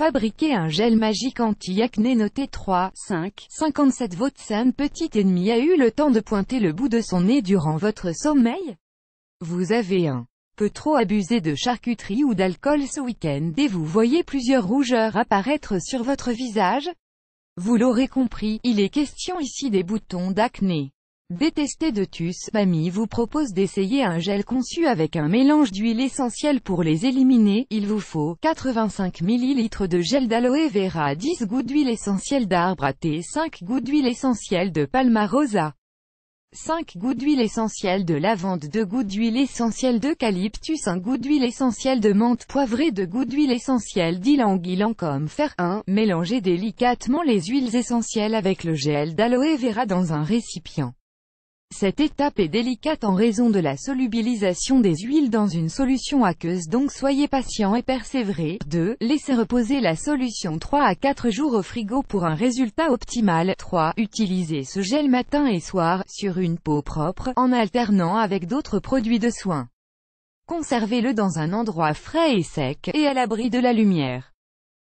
Fabriquer un gel magique anti-acné noté 3, 5, 57 Votre sainte petit ennemi a eu le temps de pointer le bout de son nez durant votre sommeil Vous avez un peu trop abusé de charcuterie ou d'alcool ce week-end et vous voyez plusieurs rougeurs apparaître sur votre visage Vous l'aurez compris, il est question ici des boutons d'acné. Détesté de Tus mamie vous propose d'essayer un gel conçu avec un mélange d'huile essentielle pour les éliminer. Il vous faut 85 ml de gel d'aloe vera, 10 gouttes d'huile essentielle d'arbre à thé, 5 gouttes d'huile essentielle de palmarosa, 5 gouttes d'huile essentielle de lavande, 2 gouttes d'huile essentielle d'eucalyptus, 1 goutte d'huile essentielle de menthe poivrée, 2 gouttes d'huile essentielle d'ylang-ylang comme fer 1. Mélangez délicatement les huiles essentielles avec le gel d'aloe vera dans un récipient. Cette étape est délicate en raison de la solubilisation des huiles dans une solution aqueuse donc soyez patient et persévérez. 2. Laissez reposer la solution 3 à 4 jours au frigo pour un résultat optimal. 3. Utilisez ce gel matin et soir, sur une peau propre, en alternant avec d'autres produits de soins. Conservez-le dans un endroit frais et sec, et à l'abri de la lumière.